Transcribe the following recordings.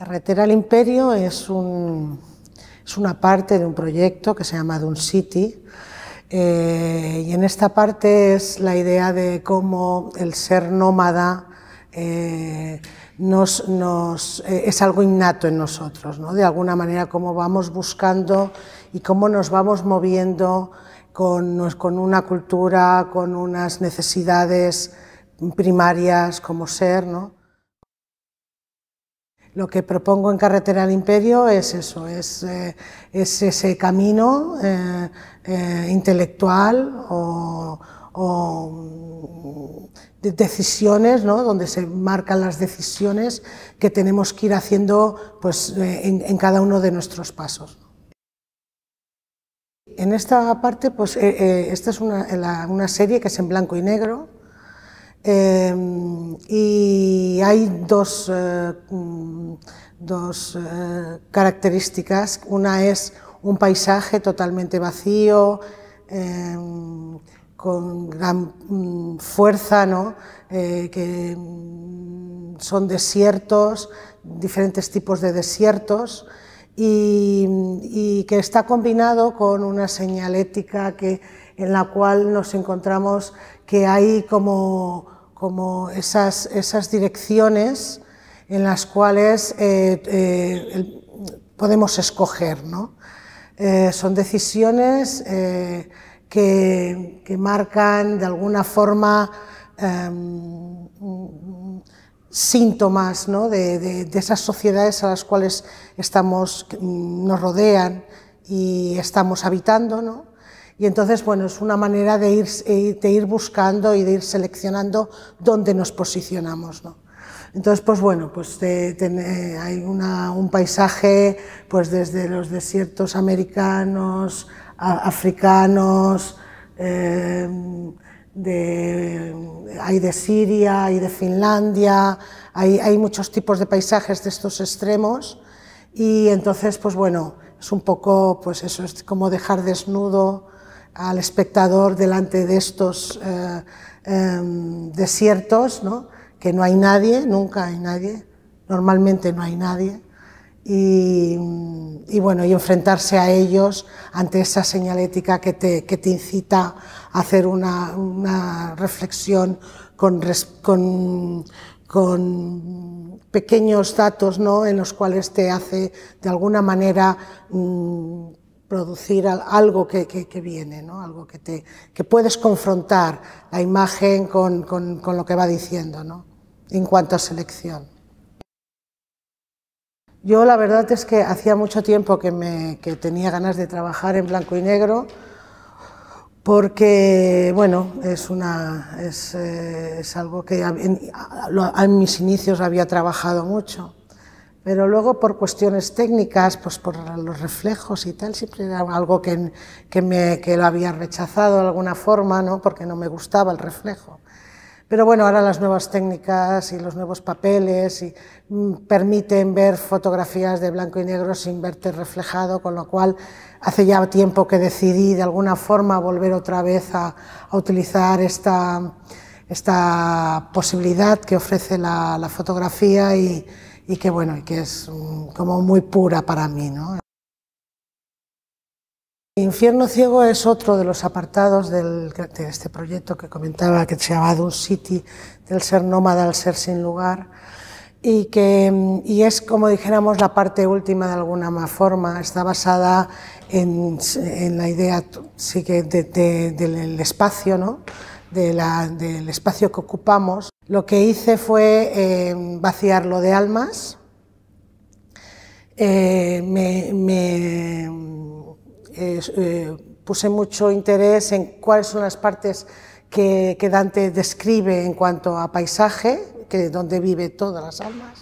Carretera al Imperio es, una parte de un proyecto que se llama Dun City. Eh, y en esta parte es la idea de cómo el ser nómada eh, eh, es algo innato en nosotros, de alguna manera cómo vamos buscando y cómo nos vamos moviendo con, una cultura, con unas necesidades primarias como ser. Lo que propongo en Carretera al Imperio es eso, es, eh, ese camino eh, eh, intelectual o, mm, de decisiones, donde se marcan las decisiones que tenemos que ir haciendo pues, en, cada uno de nuestros pasos. En esta parte, pues, esta es una, serie que es en blanco y negro, y hay dos mm, dos eh, características. Una es un paisaje totalmente vacío, em, con gran mm, fuerza, eh, que mm, son desiertos, diferentes tipos de desiertos, y, que está combinado con una señalética que, en la cual nos encontramos que hay como, esas direcciones en las cuales eh, eh, podemos escoger. ¿no? Eh, son decisiones que, marcan de alguna forma em, síntomas de, de, de, esas sociedades a las cuales estamos, nos rodean y estamos habitando. Y entonces, bueno, es una manera de ir, de ir buscando y de ir seleccionando dónde nos posicionamos. ¿no? Entonces, pues bueno, pues eh, hay un paisaje pues desde los desiertos americanos, africanos, eh, de, hay de Siria, hay de Finlandia, hay, muchos tipos de paisajes de estos extremos y entonces, pues bueno, es un poco, pues eso, es como dejar desnudo al espectador delante de estos eh, em, desiertos, ¿no? que no hay nadie, nunca hay nadie, normalmente no hay nadie. Y, bueno, y enfrentarse a ellos ante esa señalética que te, que te incita a hacer una, reflexión con, pequeños datos ¿no? en los cuales te hace de alguna manera mm, producir algo que, viene, ¿no? algo que, puedes confrontar la imagen con, con lo que va diciendo. ¿no? en cuanto a selección. Yo la verdad es que hacía mucho tiempo que, me, tenía ganas de trabajar en blanco y negro porque bueno, es, una, es, eh, algo que en, mis inicios había trabajado mucho, pero luego por cuestiones técnicas, pues por los reflejos y tal, siempre era algo que, que, me, que lo había rechazado de alguna forma, ¿no? porque no me gustaba el reflejo. Pero bueno, ahora las nuevas técnicas y los nuevos papeles y, mm, permiten ver fotografías de blanco y negro sin verte reflejado, con lo cual hace ya tiempo que decidí de alguna forma volver otra vez a, utilizar esta, posibilidad que ofrece la, fotografía y, y que bueno, y que es mm, como muy pura para mí, ¿no? Infierno Ciego es otro de los apartados del, de este proyecto que comentaba, que se llama un City, del ser nómada al ser sin lugar, y que es, como dijéramos, la parte última de alguna forma. Está basada en, la idea sí del espacio, ¿no? del espacio que ocupamos. Lo que hice fue eh, vaciarlo de almas. Eh, me eh, puse mucho interés en cuáles son las partes que, Dante describe en cuanto a paisaje, que donde vive todas las almas.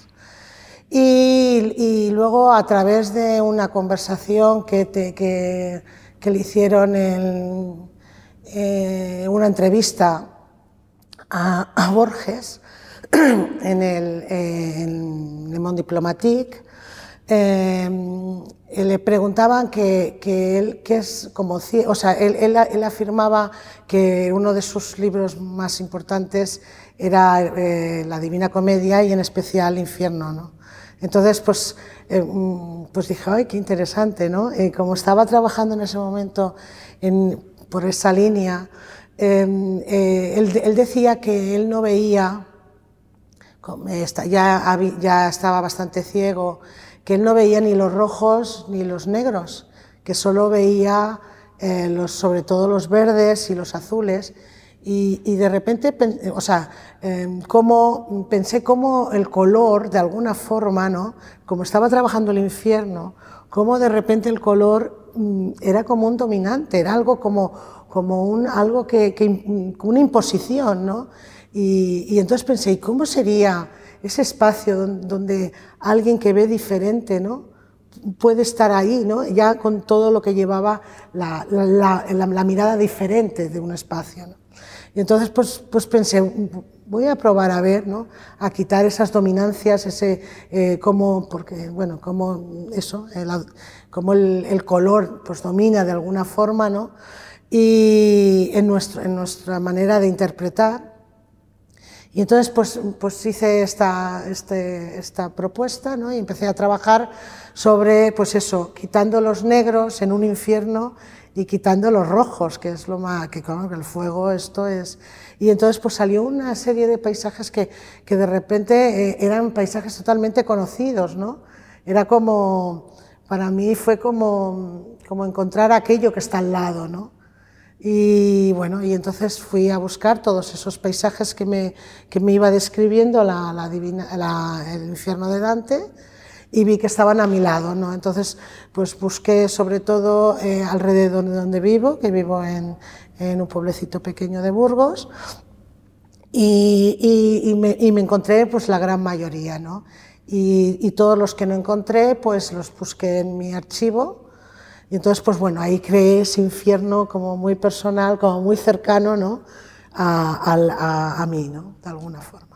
Y, luego a través de una conversación que, le hicieron en eh, una entrevista a, Borges en el, en Le Monde Diplomatique, Em, eh, le preguntaban que, que, él, que es como, o sea, él, él, afirmaba que uno de sus libros más importantes era eh, La Divina Comedia y en especial Infierno, ¿no? Entonces, pues, em, pues dije, ay, qué interesante, ¿no? como estaba trabajando en ese momento en, por esa línea, em, eh, él, él decía que él no veía, ya, ya estaba bastante ciego, que él no veía ni los rojos ni los negros, que solo veía eh, sobre todo los verdes y los azules. Y, de repente, eh, o sea, em, pensé cómo el color, de alguna forma, ¿no? como estaba trabajando el infierno, cómo de repente el color mm, era como un dominante, era algo como, como un, algo que, mm, una imposición. ¿no? Y, y entonces pensé, cómo sería? ese espacio donde alguien que ve diferente, ¿no? puede estar ahí, ya con todo lo que llevaba la, mirada diferente de un espacio. Y entonces pues, pues pensé, voy a probar a ver, ¿no? a quitar esas dominancias, ese eh, cómo, porque, bueno, cómo eso, el, el, color pues, domina de alguna forma, ¿no? y en, nuestro, en nuestra manera de interpretar. Y entonces pues, pues hice esta, este, esta propuesta ¿no? y empecé a trabajar sobre, pues eso, quitando los negros en un infierno y quitando los rojos, que es lo más, que claro, el fuego, esto es... Y entonces pues salió una serie de paisajes que, de repente eh, eran paisajes totalmente conocidos, ¿no? Era como, para mí fue como, como encontrar aquello que está al lado, ¿no? Y bueno, y entonces fui a buscar todos esos paisajes que me, que me iba describiendo el infierno de Dante y vi que estaban a mi lado. ¿no? Entonces, pues busqué sobre todo eh, alrededor de donde vivo, que vivo en, en un pueblecito pequeño de Burgos, y, y, y, me, y me encontré pues la gran mayoría. ¿no? Y, y todos los que no encontré, pues los busqué en mi archivo y entonces, pues bueno, ahí creé ese infierno como muy personal, como muy cercano ¿no? a, a mí, ¿no? de alguna forma.